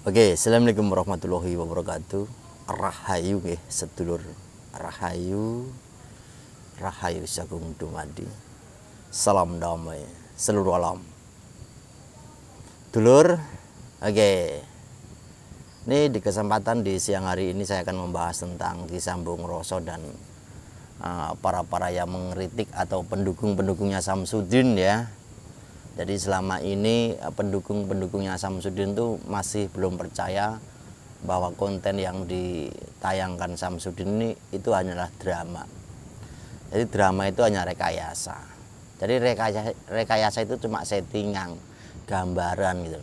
Oke, Assalamualaikum warahmatullahi wabarakatuh. Rahayu nggih, sedulur Rahayu. Rahayu Sagung Dumadi. Salam damai seluruh alam. Dulur, oke. Okay. Ini di kesempatan di siang hari ini saya akan membahas tentang kisah Bung Roso dan eh, para-para uh, yang mengkritik atau pendukung-pendukungnya Samsudin ya jadi selama ini eh, pendukung-pendukungnya Samsudin itu masih belum percaya bahwa konten yang ditayangkan Samsudin ini itu hanyalah drama. Jadi drama itu hanya rekayasa. Jadi rekayasa, rekayasa itu cuma settingan, gambaran gitu.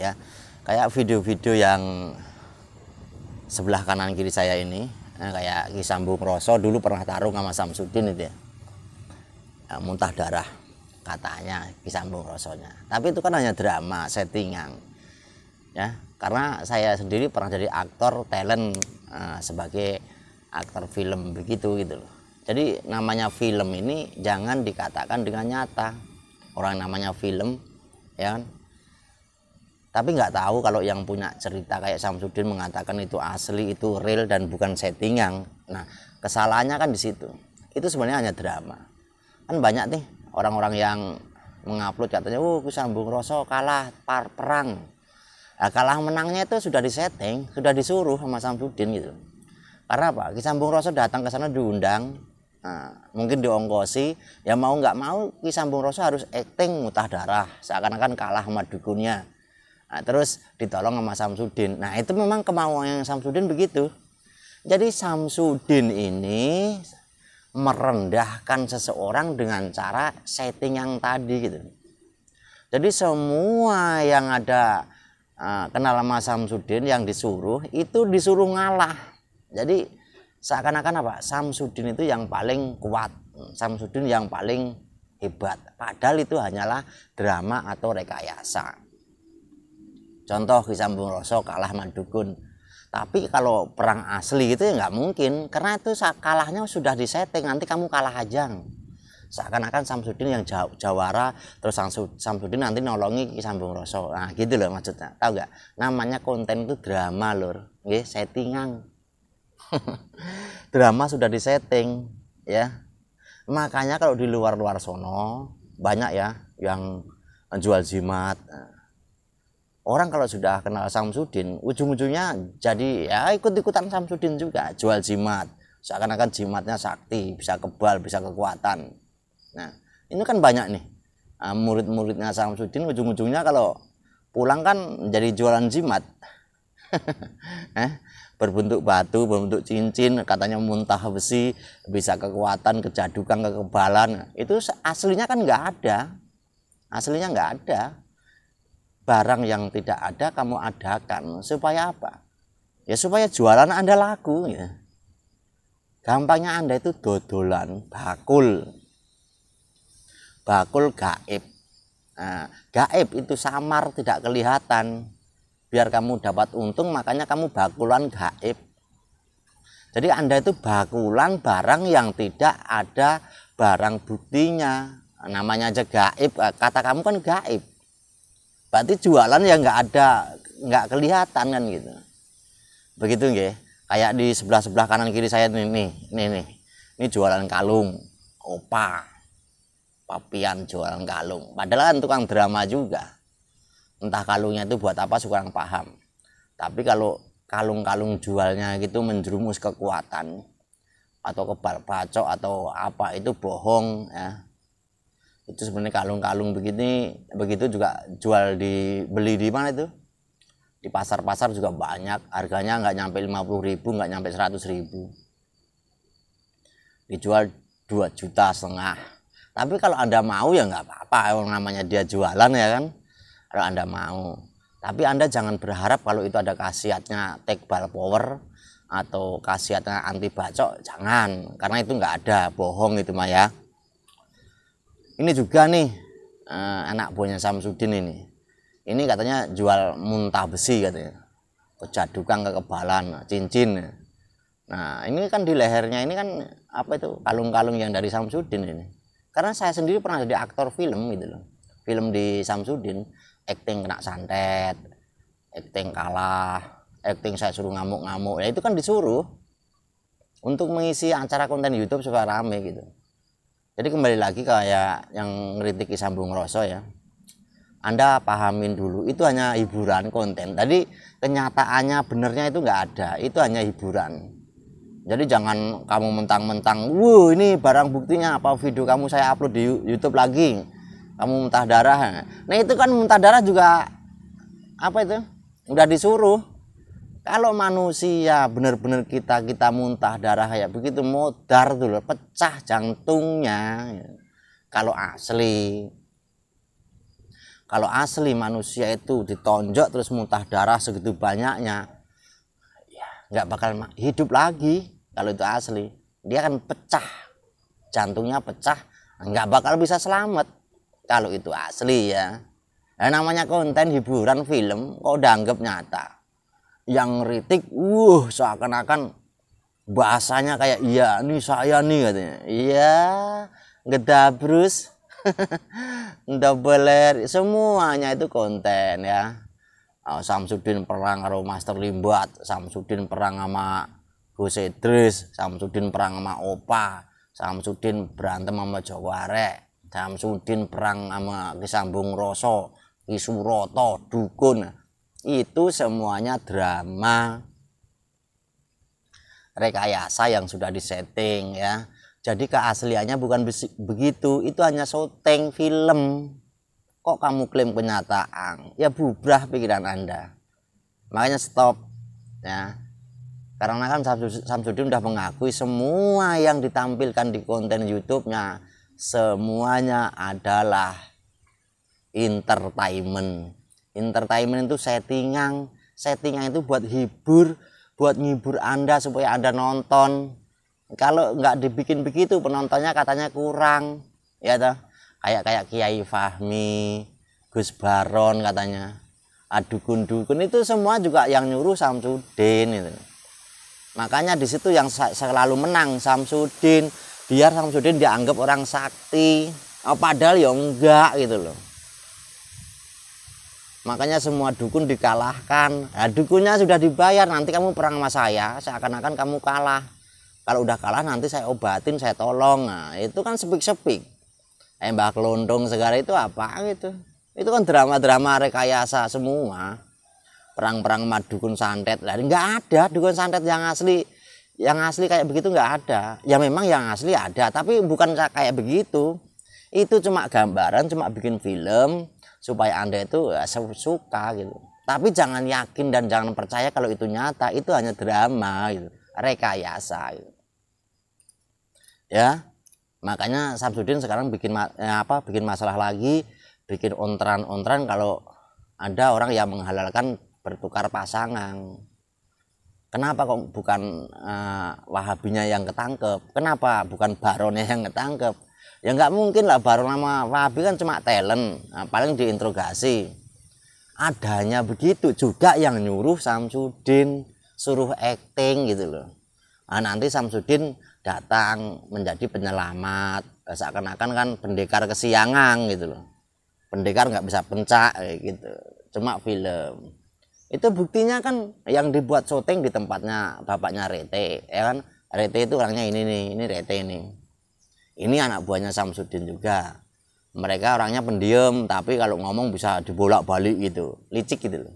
Ya. Kayak video-video yang sebelah kanan kiri saya ini, eh, kayak Kisambung Roso dulu pernah tarung sama Samsudin itu ya. ya muntah darah katanya Kisambung rasanya tapi itu kan hanya drama settingan ya karena saya sendiri pernah jadi aktor talent uh, sebagai aktor film begitu gitu loh jadi namanya film ini jangan dikatakan dengan nyata orang namanya film ya kan tapi nggak tahu kalau yang punya cerita kayak Samsudin mengatakan itu asli itu real dan bukan settingan nah kesalahannya kan di situ itu sebenarnya hanya drama kan banyak nih orang-orang yang mengupload katanya, "Oh, Sambung Roso kalah par perang." Nah, kalah menangnya itu sudah disetting, sudah disuruh sama Samsudin gitu. Karena apa? Ki Sambung Roso datang ke sana diundang, nah, mungkin diongkosi, ya mau nggak mau Ki Sambung Roso harus acting mutah darah, seakan-akan kalah sama dukunnya. Nah, terus ditolong sama Samsudin. Nah, itu memang kemauan yang Samsudin begitu. Jadi Samsudin ini merendahkan seseorang dengan cara setting yang tadi gitu. Jadi semua yang ada uh, kenal sama Samsudin yang disuruh itu disuruh ngalah. Jadi seakan-akan apa? Samsudin itu yang paling kuat, Samsudin yang paling hebat. Padahal itu hanyalah drama atau rekayasa. Contoh Kisah Bung Roso kalah Madukun tapi kalau perang asli itu ya nggak mungkin karena itu kalahnya sudah disetting nanti kamu kalah ajang. Seakan-akan Samsudin yang jaw jawara terus Samsudin nanti nolongi Ki Sambung rosso. Nah, gitu loh maksudnya. Tahu nggak? Namanya konten itu drama lur. Nggih, settingan. drama sudah disetting ya. Makanya kalau di luar-luar sono banyak ya yang jual jimat orang kalau sudah kenal Samsudin ujung-ujungnya jadi ya ikut-ikutan Samsudin juga jual jimat seakan-akan jimatnya sakti bisa kebal bisa kekuatan nah ini kan banyak nih ah, murid-muridnya Samsudin ujung-ujungnya kalau pulang kan jadi jualan jimat eh, berbentuk batu, berbentuk cincin, katanya muntah besi, bisa kekuatan, kejadukan, kekebalan. Itu aslinya kan nggak ada, aslinya nggak ada barang yang tidak ada kamu adakan supaya apa? Ya supaya jualan Anda laku ya. Gampangnya Anda itu dodolan bakul. Bakul gaib. Nah, gaib itu samar tidak kelihatan. Biar kamu dapat untung makanya kamu bakulan gaib. Jadi Anda itu bakulan barang yang tidak ada barang buktinya. Namanya aja gaib, kata kamu kan gaib berarti jualan ya nggak ada nggak kelihatan kan gitu begitu nggih kayak di sebelah sebelah kanan kiri saya nih nih nih nih ini jualan kalung opa papian jualan kalung padahal kan tukang drama juga entah kalungnya itu buat apa suka kurang paham tapi kalau kalung-kalung jualnya gitu menjerumus kekuatan atau kebal pacok atau apa itu bohong ya itu sebenarnya kalung-kalung begini begitu juga jual di beli di mana itu di pasar-pasar juga banyak harganya nggak nyampe 50 ribu nggak nyampe 100 ribu dijual 2 juta setengah tapi kalau anda mau ya nggak apa-apa yang namanya dia jualan ya kan kalau anda mau tapi anda jangan berharap kalau itu ada khasiatnya take ball power atau khasiatnya anti bacok jangan karena itu nggak ada bohong itu mah ya ini juga nih uh, anak buahnya Samsudin ini ini katanya jual muntah besi katanya kejadukan kekebalan cincin nah ini kan di lehernya ini kan apa itu kalung-kalung yang dari Samsudin ini karena saya sendiri pernah jadi aktor film gitu loh film di Samsudin acting kena santet acting kalah acting saya suruh ngamuk-ngamuk ya itu kan disuruh untuk mengisi acara konten YouTube supaya rame gitu jadi kembali lagi kayak yang kritik sambung rosso ya anda pahamin dulu itu hanya hiburan konten tadi kenyataannya benernya itu nggak ada itu hanya hiburan jadi jangan kamu mentang-mentang wuh ini barang buktinya apa video kamu saya upload di YouTube lagi kamu muntah darah nah itu kan muntah darah juga apa itu udah disuruh kalau manusia benar-benar kita kita muntah darah kayak begitu modar tuh loh, pecah jantungnya. Kalau asli kalau asli manusia itu ditonjok terus muntah darah segitu banyaknya ya nggak bakal hidup lagi kalau itu asli dia akan pecah jantungnya pecah nggak bakal bisa selamat kalau itu asli ya nah, namanya konten hiburan film kok udah anggap nyata yang ritik, uh seakan-akan bahasanya kayak iya nih saya nih katanya iya gedabrus ngedabeler semuanya itu konten ya oh, Samsudin perang karo Master Limbat Samsudin perang sama Gus Idris Samsudin perang sama Opa Samsudin berantem sama Jawarek Samsudin perang sama Kisambung Roso Kisuroto Dukun itu semuanya drama rekayasa yang sudah disetting ya. Jadi keasliannya bukan begitu, itu hanya syuting film. Kok kamu klaim kenyataan? Ya bubrah pikiran Anda. Makanya stop ya. Karena kan Samsudin sudah mengakui semua yang ditampilkan di konten YouTube-nya semuanya adalah entertainment entertainment itu settingan settingan itu buat hibur buat ngibur anda supaya anda nonton kalau nggak dibikin begitu penontonnya katanya kurang ya toh kayak kayak Kiai Fahmi Gus Baron katanya adukun dukun itu semua juga yang nyuruh Samsudin itu makanya di situ yang selalu menang Samsudin biar Samsudin dianggap orang sakti oh, padahal ya enggak gitu loh Makanya semua dukun dikalahkan. Nah, dukunnya sudah dibayar, nanti kamu perang sama saya, seakan-akan kamu kalah. Kalau udah kalah nanti saya obatin, saya tolong. Nah, itu kan sepik-sepik. Eh, Mbak Kelondong segala itu apa gitu. Itu kan drama-drama rekayasa semua. Perang-perang madukun santet. Lah, nggak ada dukun santet yang asli. Yang asli kayak begitu nggak ada. Ya memang yang asli ada, tapi bukan kayak begitu. Itu cuma gambaran, cuma bikin film, supaya anda itu ya, suka gitu tapi jangan yakin dan jangan percaya kalau itu nyata itu hanya drama gitu rekayasa gitu. ya makanya Samsudin sekarang bikin ya apa bikin masalah lagi bikin ontran-ontran kalau ada orang yang menghalalkan bertukar pasangan kenapa kok bukan uh, wahabinya yang ketangkep kenapa bukan baronnya yang ketangkep ya nggak mungkin lah baru nama Fabi kan cuma talent nah, paling diinterogasi adanya begitu juga yang nyuruh Samsudin suruh acting gitu loh nah, nanti Samsudin datang menjadi penyelamat nah, seakan-akan kan pendekar kesiangan gitu loh pendekar nggak bisa pencak gitu cuma film itu buktinya kan yang dibuat syuting di tempatnya bapaknya Rete ya kan Rete itu orangnya ini nih ini Rete nih ini anak buahnya Samsudin juga mereka orangnya pendiam tapi kalau ngomong bisa dibolak balik gitu licik gitu loh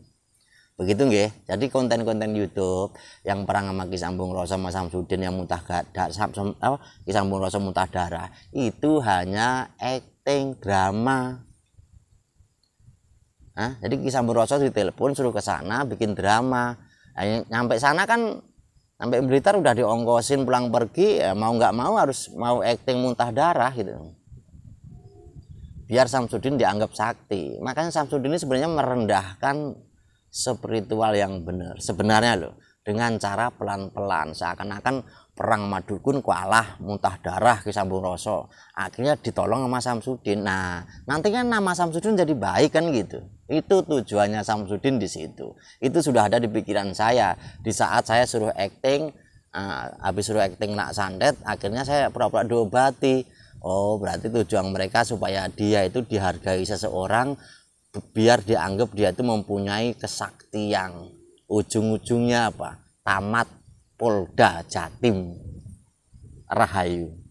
begitu nggih jadi konten-konten YouTube yang perang sama Ki Sambung Roso sama Samsudin yang muntah gadak sam, apa Ki Sambung darah itu hanya acting drama Nah, jadi Ki Sambung Roso ditelepon suruh ke sana bikin drama. Nah, nyampe sana kan sampai Blitar udah diongkosin pulang pergi ya mau nggak mau harus mau acting muntah darah gitu biar Samsudin dianggap sakti makanya Samsudin ini sebenarnya merendahkan spiritual yang benar sebenarnya loh dengan cara pelan-pelan seakan-akan perang Madukun kualah muntah darah ke sambung akhirnya ditolong sama Samsudin nah nantinya kan nama Samsudin jadi baik kan gitu itu tujuannya Samsudin di situ itu sudah ada di pikiran saya di saat saya suruh acting uh, habis suruh acting nak sandet akhirnya saya pura-pura diobati oh berarti tujuan mereka supaya dia itu dihargai seseorang biar dianggap dia itu mempunyai kesaktian ujung-ujungnya apa tamat Polda Jatim Rahayu